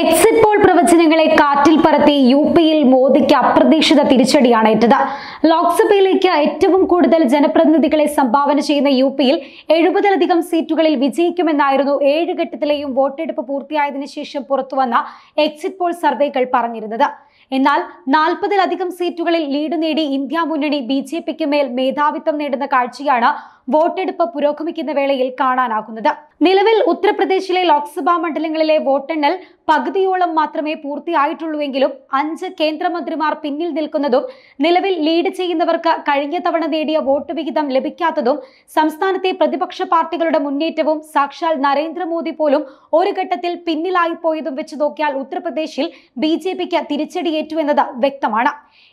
exit poll പ്രവചനങ്ങളെ കാറ്റിൽ പറത്തി U പിയിൽ മോദിക്ക് അപ്രതീക്ഷിത തിരിച്ചടിയാണ് ഏറ്റത് ലോക്സഭയിലേക്ക് ഏറ്റവും കൂടുതൽ ജനപ്രതിനിധികളെ സംഭാവന ചെയ്യുന്ന യു പിയിൽ എഴുപതിലധികം സീറ്റുകളിൽ വിജയിക്കുമെന്നായിരുന്നു ഏഴ് ഘട്ടത്തിലെയും വോട്ടെടുപ്പ് പൂർത്തിയായതിനു ശേഷം പുറത്തുവന്ന എക്സിറ്റ് പോൾ സർവേകൾ പറഞ്ഞിരുന്നത് എന്നാൽ നാൽപ്പതിലധികം സീറ്റുകളിൽ ലീഡ് നേടി ഇന്ത്യ മുന്നണി ബി ജെ പിക്ക് മേൽ മേധാവിത്വം നേടുന്ന കാഴ്ചയാണ് വോട്ടെടുപ്പ് പുരോഗമിക്കുന്ന വേളയിൽ കാണാനാകുന്നത് നിലവിൽ ഉത്തർപ്രദേശിലെ ലോക്സഭാ മണ്ഡലങ്ങളിലെ വോട്ടെണ്ണൽ പകുതിയോളം മാത്രമേ പൂർത്തിയായിട്ടുള്ളൂവെങ്കിലും അഞ്ച് കേന്ദ്രമന്ത്രിമാർ പിന്നിൽ നിൽക്കുന്നതും നിലവിൽ ലീഡ് ചെയ്യുന്നവർക്ക് കഴിഞ്ഞ തവണ നേടിയ വോട്ട് വിഹിതം ലഭിക്കാത്തതും സംസ്ഥാനത്തെ പ്രതിപക്ഷ പാർട്ടികളുടെ മുന്നേറ്റവും സാക്ഷാൽ നരേന്ദ്രമോദി പോലും ഒരു ഘട്ടത്തിൽ പിന്നിലായിപ്പോയതും വെച്ച് നോക്കിയാൽ ഉത്തർപ്രദേശിൽ ബി ജെ പിക്ക് വ്യക്തമാണ്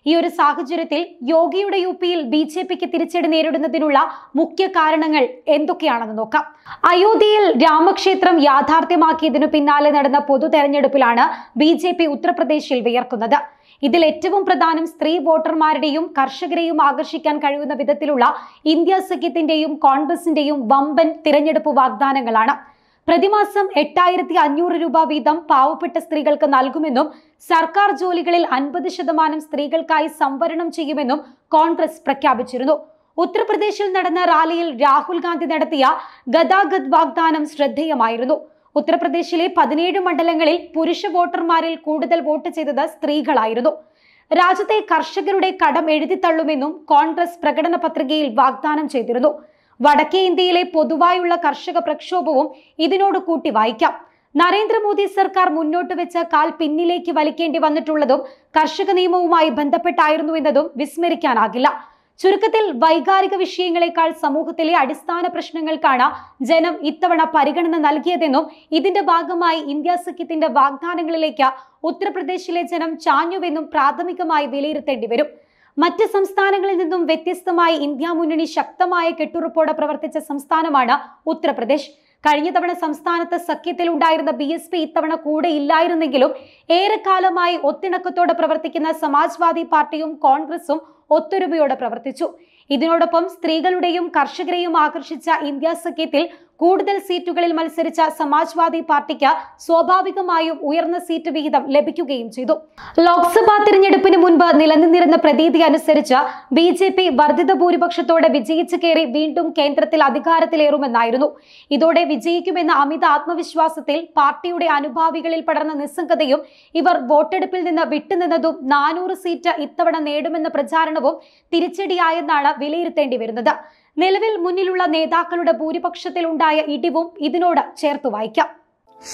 ഈ ഒരു സാഹചര്യത്തിൽ യോഗിയുടെ യു പിയിൽ ബി ജെ പിക്ക് തിരിച്ചടി നേരിടുന്നതിനുള്ള മുഖ്യ കാരണങ്ങൾ എന്തൊക്കെയാണെന്ന് നോക്കാം അയോധ്യയിൽ രാമക്ഷേത്രം യാഥാർത്ഥ്യമാക്കിയതിനു പിന്നാലെ നടന്ന പൊതു തെരഞ്ഞെടുപ്പിലാണ് ബി ജെ പി ഉത്തർപ്രദേശിൽ വിയർക്കുന്നത് ഇതിൽ ഏറ്റവും പ്രധാനം സ്ത്രീ വോട്ടർമാരുടെയും കർഷകരെയും ആകർഷിക്കാൻ കഴിയുന്ന വിധത്തിലുള്ള ഇന്ത്യ സഖ്യത്തിന്റെയും കോൺഗ്രസിന്റെയും വമ്പൻ തിരഞ്ഞെടുപ്പ് വാഗ്ദാനങ്ങളാണ് പ്രതിമാസം എട്ടായിരത്തി അഞ്ഞൂറ് രൂപ വീതം പാവപ്പെട്ട സ്ത്രീകൾക്ക് നൽകുമെന്നും സർക്കാർ ജോലികളിൽ അൻപത് ശതമാനം സ്ത്രീകൾക്കായി സംവരണം ചെയ്യുമെന്നും കോൺഗ്രസ് പ്രഖ്യാപിച്ചിരുന്നു ഉത്തർപ്രദേശിൽ നടന്ന റാലിയിൽ രാഹുൽ ഗാന്ധി നടത്തിയ ഗതാഗത് വാഗ്ദാനം ശ്രദ്ധേയമായിരുന്നു ഉത്തർപ്രദേശിലെ പതിനേഴ് മണ്ഡലങ്ങളിൽ പുരുഷ വോട്ടർമാരിൽ കൂടുതൽ വോട്ട് ചെയ്തത് സ്ത്രീകളായിരുന്നു രാജ്യത്തെ കർഷകരുടെ കടം എഴുതിത്തള്ളുമെന്നും കോൺഗ്രസ് പ്രകടന പത്രികയിൽ വാഗ്ദാനം ചെയ്തിരുന്നു വടക്കേ ഇന്ത്യയിലെ പൊതുവായുള്ള കർഷക പ്രക്ഷോഭവും ഇതിനോട് കൂട്ടി വായിക്കാം നരേന്ദ്രമോദി സർക്കാർ മുന്നോട്ട് വെച്ച കാൽ പിന്നിലേക്ക് വലിക്കേണ്ടി വന്നിട്ടുള്ളതും കർഷക നിയമവുമായി ബന്ധപ്പെട്ടായിരുന്നു എന്നതും വിസ്മരിക്കാനാകില്ല ചുരുക്കത്തിൽ വൈകാരിക വിഷയങ്ങളെക്കാൾ സമൂഹത്തിലെ അടിസ്ഥാന പ്രശ്നങ്ങൾക്കാണ് ജനം ഇത്തവണ പരിഗണന നൽകിയതെന്നും ഇതിന്റെ ഭാഗമായി ഇന്ത്യ സഖ്യത്തിന്റെ വാഗ്ദാനങ്ങളിലേക്ക് ഉത്തർപ്രദേശിലെ ജനം ചാഞ്ഞുവെന്നും പ്രാഥമികമായി വിലയിരുത്തേണ്ടി വരും മറ്റ് സംസ്ഥാനങ്ങളിൽ നിന്നും വ്യത്യസ്തമായി ഇന്ത്യ മുന്നണി ശക്തമായ കെട്ടുറപ്പോടെ പ്രവർത്തിച്ച സംസ്ഥാനമാണ് ഉത്തർപ്രദേശ് കഴിഞ്ഞ തവണ സംസ്ഥാനത്ത് സഖ്യത്തിൽ ഉണ്ടായിരുന്ന ബി എസ് പി ഇത്തവണ കൂടെ ഇല്ലായിരുന്നെങ്കിലും ഏറെക്കാലമായി ഒത്തിണക്കത്തോടെ പ്രവർത്തിക്കുന്ന സമാജ്വാദി പാർട്ടിയും കോൺഗ്രസും ഒത്തൊരുമയോടെ പ്രവർത്തിച്ചു ഇതിനോടൊപ്പം സ്ത്രീകളുടെയും കർഷകരെയും ആകർഷിച്ച ഇന്ത്യ സഖ്യത്തിൽ കൂടുതൽ സീറ്റുകളിൽ മത്സരിച്ച സമാജ്വാദി പാർട്ടിക്ക് സ്വാഭാവികമായും ഉയർന്ന സീറ്റ് വിഹിതം ലഭിക്കുകയും ചെയ്തു ലോക്സഭാ തിരഞ്ഞെടുപ്പിന് മുൻപ് നിലനിന്നിരുന്ന പ്രതീതി അനുസരിച്ച് ബി ജെ പി വർദ്ധിത ഭൂരിപക്ഷത്തോടെ വിജയിച്ചു കയറി വീണ്ടും കേന്ദ്രത്തിൽ അധികാരത്തിലേറുമെന്നായിരുന്നു ഇതോടെ വിജയിക്കുമെന്ന അമിത ആത്മവിശ്വാസത്തിൽ പാർട്ടിയുടെ അനുഭാവികളിൽ പടർന്ന നിസ്സംഗതയും ഇവർ വോട്ടെടുപ്പിൽ നിന്ന് വിട്ടുനിന്നതും നാനൂറ് സീറ്റ് ഇത്തവണ നേടുമെന്ന പ്രചാരണവും തിരിച്ചടിയായെന്നാണ് വിലയിരുത്തേണ്ടി വരുന്നത് നിലവിൽ മുന്നിലുള്ള നേതാക്കളുടെ ഭൂരിപക്ഷത്തിലുണ്ടായ ഇടിവും ഇതിനോട് ചേർത്ത് വായിക്കാം